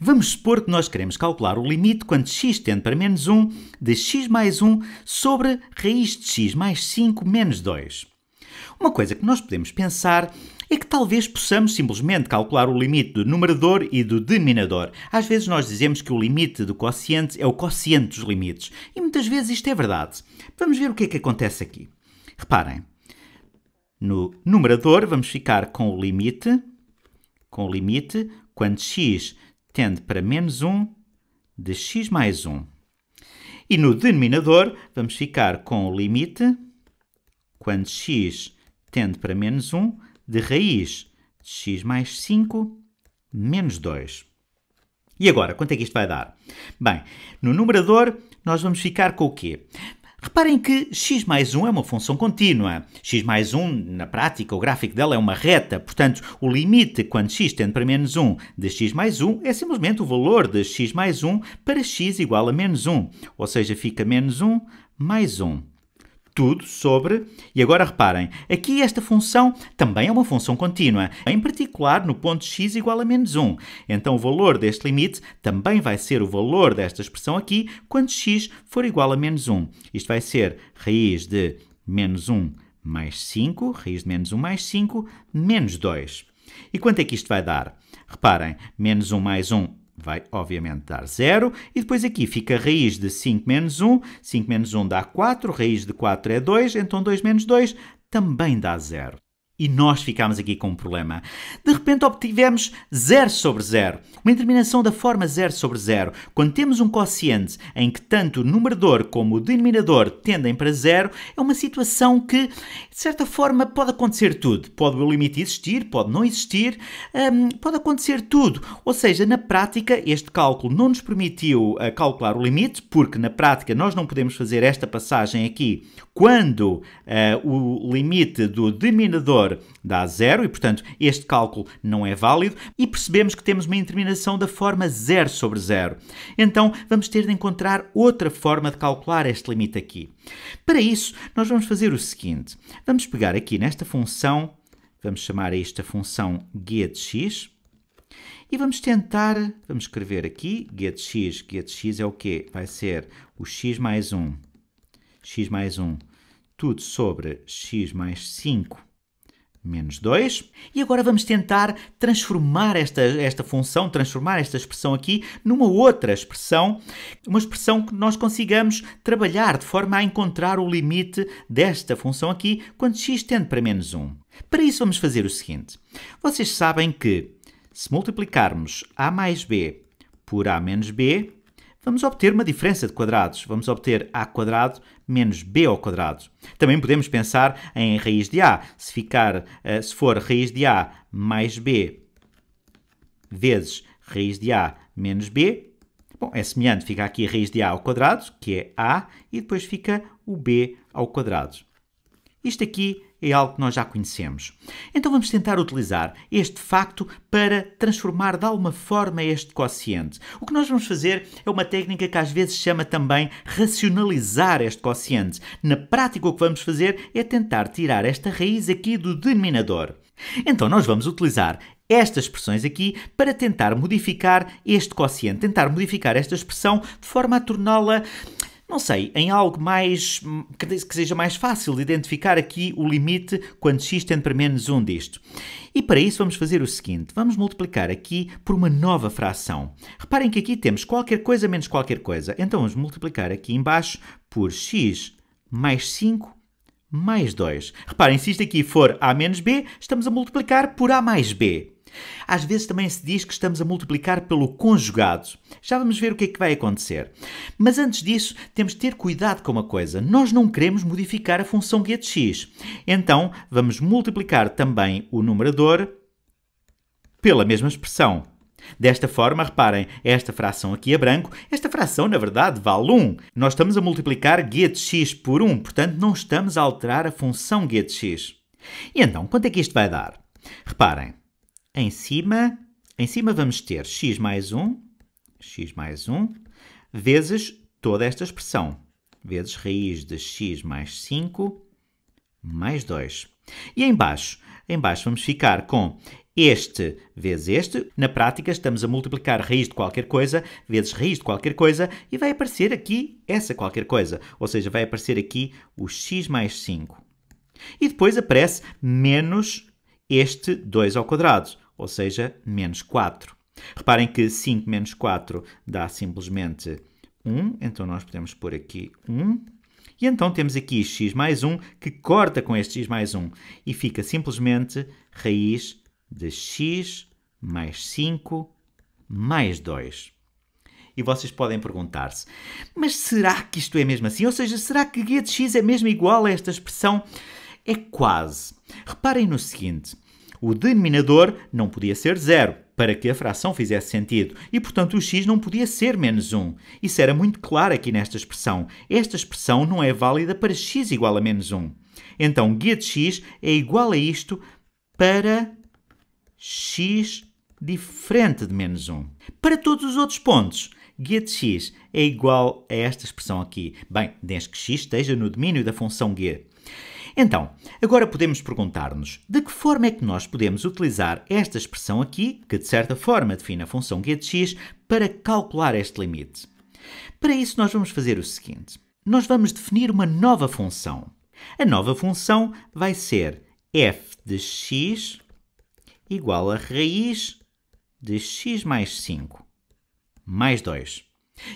Vamos supor que nós queremos calcular o limite quando x tende para menos 1 de x mais 1 sobre raiz de x mais 5 menos 2. Uma coisa que nós podemos pensar é que talvez possamos simplesmente calcular o limite do numerador e do denominador. Às vezes nós dizemos que o limite do quociente é o quociente dos limites, e muitas vezes isto é verdade. Vamos ver o que é que acontece aqui. Reparem, no numerador vamos ficar com o limite, com o limite quando x tende para menos 1 de x mais 1. E no denominador vamos ficar com o limite, quando x tende para menos 1, de raiz de x mais 5 menos 2. E agora, quanto é que isto vai dar? Bem, no numerador nós vamos ficar com o quê? Reparem que x mais 1 é uma função contínua. x mais 1, na prática, o gráfico dela é uma reta, portanto, o limite quando x tende para menos 1 de x mais 1 é simplesmente o valor de x mais 1 para x igual a menos 1, ou seja, fica menos 1 mais 1 tudo sobre. E agora reparem, aqui esta função também é uma função contínua, em particular no ponto x igual a menos 1. Então o valor deste limite também vai ser o valor desta expressão aqui quando x for igual a menos 1. Isto vai ser raiz de menos 1 mais 5, raiz de menos 1 mais 5, menos 2. E quanto é que isto vai dar? Reparem, menos 1 mais 1 vai obviamente dar zero. E depois aqui fica raiz de 5 menos 1. 5 menos 1 dá 4, raiz de 4 é 2, então 2 menos 2 também dá zero e nós ficámos aqui com um problema. De repente obtivemos 0 sobre 0, uma determinação da forma 0 sobre 0. Quando temos um quociente em que tanto o numerador como o denominador tendem para zero, é uma situação que, de certa forma, pode acontecer tudo. Pode o limite existir, pode não existir, hum, pode acontecer tudo. Ou seja, na prática, este cálculo não nos permitiu uh, calcular o limite, porque na prática nós não podemos fazer esta passagem aqui quando uh, o limite do denominador dá zero, e portanto este cálculo não é válido, e percebemos que temos uma interminação da forma zero sobre zero. Então vamos ter de encontrar outra forma de calcular este limite aqui. Para isso, nós vamos fazer o seguinte: vamos pegar aqui nesta função, vamos chamar a esta função g de x. E vamos tentar, vamos escrever aqui, g de x, g de x é o quê? Vai ser o x mais 1 x mais 1, tudo sobre x mais 5 menos 2. E agora vamos tentar transformar esta, esta função, transformar esta expressão aqui numa outra expressão, uma expressão que nós consigamos trabalhar de forma a encontrar o limite desta função aqui quando x tende para menos 1. Para isso vamos fazer o seguinte. Vocês sabem que se multiplicarmos a mais b por a menos b, vamos obter uma diferença de quadrados. Vamos obter a quadrado menos b ao quadrado. Também podemos pensar em raiz de a. Se, ficar, eh, se for raiz de a mais b vezes raiz de a menos b, bom, é semelhante, fica aqui a raiz de a ao quadrado, que é a, e depois fica o b ao quadrado. Isto aqui é algo que nós já conhecemos. Então vamos tentar utilizar este facto para transformar de alguma forma este quociente. O que nós vamos fazer é uma técnica que às vezes chama também racionalizar este quociente. Na prática, o que vamos fazer é tentar tirar esta raiz aqui do denominador. Então nós vamos utilizar estas expressões aqui para tentar modificar este quociente, tentar modificar esta expressão de forma a torná-la não sei, em algo mais que seja mais fácil de identificar aqui o limite quando x tende para menos 1 disto. E para isso vamos fazer o seguinte, vamos multiplicar aqui por uma nova fração. Reparem que aqui temos qualquer coisa menos qualquer coisa, então vamos multiplicar aqui embaixo por x mais 5 mais 2. Reparem, se isto aqui for a menos b, estamos a multiplicar por a mais b. Às vezes também se diz que estamos a multiplicar pelo conjugado. Já vamos ver o que é que vai acontecer. Mas antes disso, temos de ter cuidado com uma coisa. Nós não queremos modificar a função getx. É então, vamos multiplicar também o numerador pela mesma expressão. Desta forma, reparem, esta fração aqui é branco, esta fração na verdade vale 1. Nós estamos a multiplicar getx por 1, portanto não estamos a alterar a função getx. E então, quanto é que isto vai dar? Reparem, em cima, em cima vamos ter x mais 1, x mais 1, vezes toda esta expressão, vezes raiz de x mais 5, mais 2. E em baixo, em baixo vamos ficar com este vezes este. Na prática, estamos a multiplicar raiz de qualquer coisa vezes raiz de qualquer coisa e vai aparecer aqui essa qualquer coisa. Ou seja, vai aparecer aqui o x mais 5. E depois aparece menos este 2 ao quadrado ou seja, menos 4. Reparem que 5 menos 4 dá simplesmente 1, então nós podemos pôr aqui 1. E então temos aqui x mais 1 que corta com este x mais 1 e fica simplesmente raiz de x mais 5 mais 2. E vocês podem perguntar-se, mas será que isto é mesmo assim? Ou seja, será que g de x é mesmo igual a esta expressão? É quase. Reparem no seguinte, o denominador não podia ser zero, para que a fração fizesse sentido, e portanto o x não podia ser menos 1. Isso era muito claro aqui nesta expressão. Esta expressão não é válida para x igual a menos 1. Então, guia de x é igual a isto para x diferente de menos 1. Para todos os outros pontos, guia de x é igual a esta expressão aqui. Bem, desde que x esteja no domínio da função guia. Então, agora podemos perguntar-nos de que forma é que nós podemos utilizar esta expressão aqui, que de certa forma define a função é x, para calcular este limite. Para isso, nós vamos fazer o seguinte: nós vamos definir uma nova função. A nova função vai ser f de x igual a raiz de x mais 5 mais 2.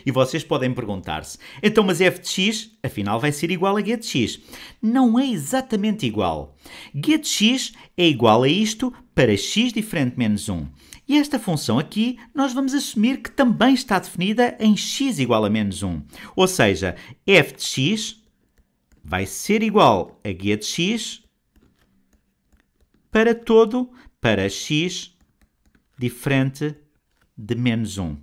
E vocês podem perguntar-se: então, mas é f de x afinal vai ser igual a g de x? Não é exatamente igual. g de x é igual a isto para x diferente menos 1. E esta função aqui nós vamos assumir que também está definida em x igual a menos 1. Ou seja, f de x vai ser igual a g de x para todo para x diferente de menos 1.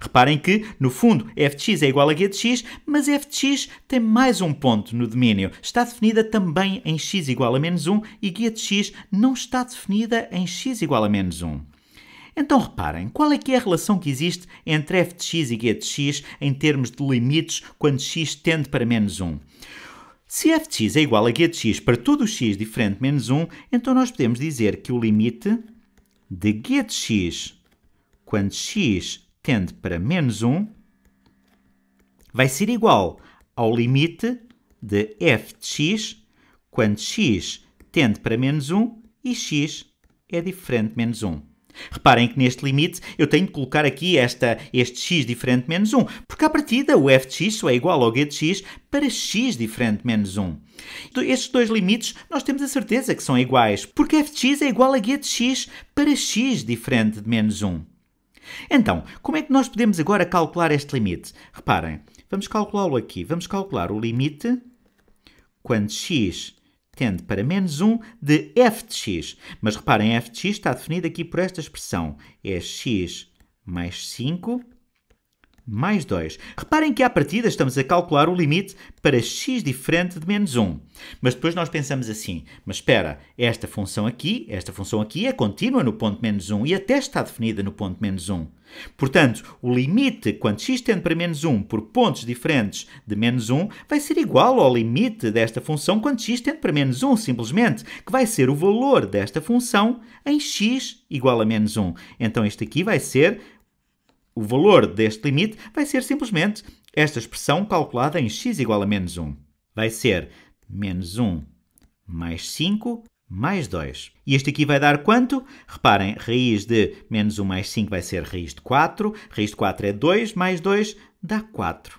Reparem que, no fundo, f de x é igual a g de x, mas f de x tem mais um ponto no domínio. Está definida também em x igual a menos 1 e g de x não está definida em x igual a menos 1. Então reparem, qual é que é a relação que existe entre f de x e g de x em termos de limites quando x tende para menos 1? Se f de x é igual a g de x para todo o x diferente de menos 1, então nós podemos dizer que o limite de g de x quando x tende para menos 1 vai ser igual ao limite de f de x quando x tende para menos 1 e x é diferente de menos 1. Reparem que neste limite eu tenho de colocar aqui esta, este x diferente de menos 1, porque à partida o f de x só é igual ao g de x para x diferente de menos 1. Estes dois limites nós temos a certeza que são iguais, porque f de x é igual a g de x para x diferente de menos 1. Então, como é que nós podemos agora calcular este limite? Reparem, vamos calculá-lo aqui. Vamos calcular o limite quando x tende para menos 1 de f de x. Mas reparem, f de x está definido aqui por esta expressão. É x mais 5 mais 2. Reparem que à partida estamos a calcular o limite para x diferente de menos 1. Mas depois nós pensamos assim, mas espera, esta função aqui, esta função aqui é contínua no ponto menos 1 e até está definida no ponto menos 1. Portanto, o limite quando x tende para menos 1 por pontos diferentes de menos 1 vai ser igual ao limite desta função quando x tende para menos 1, simplesmente, que vai ser o valor desta função em x igual a menos 1. Então isto aqui vai ser o valor deste limite vai ser simplesmente esta expressão calculada em x igual a menos 1. Vai ser menos 1 mais 5 mais 2. E este aqui vai dar quanto? Reparem, raiz de menos 1 mais 5 vai ser raiz de 4. Raiz de 4 é 2, mais 2 dá 4.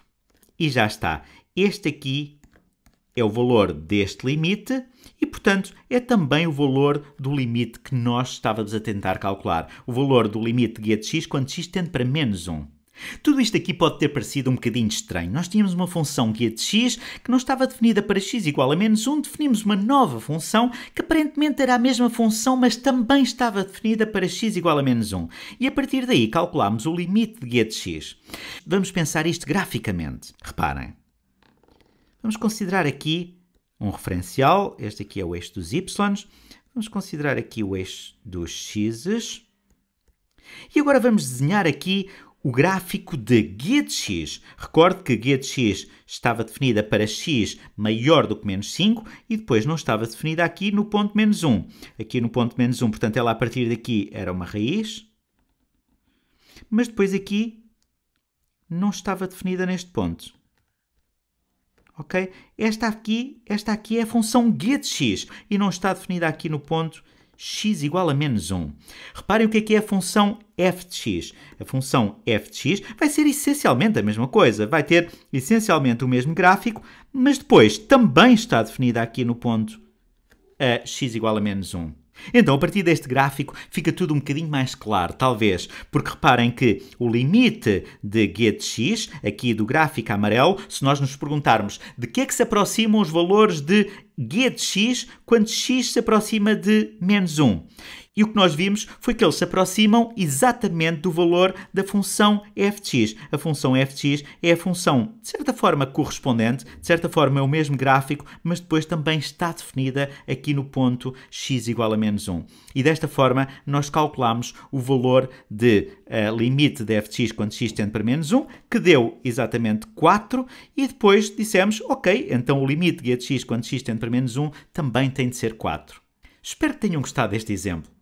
E já está. Este aqui é o valor deste limite e, portanto, é também o valor do limite que nós estávamos a tentar calcular. O valor do limite guia de x quando x tende para menos 1. Tudo isto aqui pode ter parecido um bocadinho estranho. Nós tínhamos uma função guia de x que não estava definida para x igual a menos 1, definimos uma nova função que aparentemente era a mesma função, mas também estava definida para x igual a menos 1. E a partir daí calculámos o limite de guia de x. Vamos pensar isto graficamente. Reparem, Vamos considerar aqui um referencial, este aqui é o eixo dos y, vamos considerar aqui o eixo dos x. E agora vamos desenhar aqui o gráfico de guia de x. Recorde que guia de x estava definida para x maior do que menos 5 e depois não estava definida aqui no ponto menos 1. Aqui no ponto menos 1, portanto, ela a partir daqui era uma raiz, mas depois aqui não estava definida neste ponto ok? Esta aqui, esta aqui é a função x e não está definida aqui no ponto x igual a menos 1. Reparem o que é que é a função f de x. A função f de x vai ser essencialmente a mesma coisa, vai ter essencialmente o mesmo gráfico, mas depois também está definida aqui no ponto a eh, x igual a menos 1. Então, a partir deste gráfico, fica tudo um bocadinho mais claro, talvez, porque reparem que o limite de x aqui do gráfico amarelo, se nós nos perguntarmos de que é que se aproximam os valores de x quando x se aproxima de menos 1, e o que nós vimos foi que eles se aproximam exatamente do valor da função f de x. A função f de x é a função, de certa forma, correspondente, de certa forma é o mesmo gráfico, mas depois também está definida aqui no ponto x igual a menos 1. E desta forma nós calculamos o valor de uh, limite de f de x quando x tende para menos 1, que deu exatamente 4, e depois dissemos, ok, então o limite de g de x quando x tende para menos 1 também tem de ser 4. Espero que tenham gostado deste exemplo.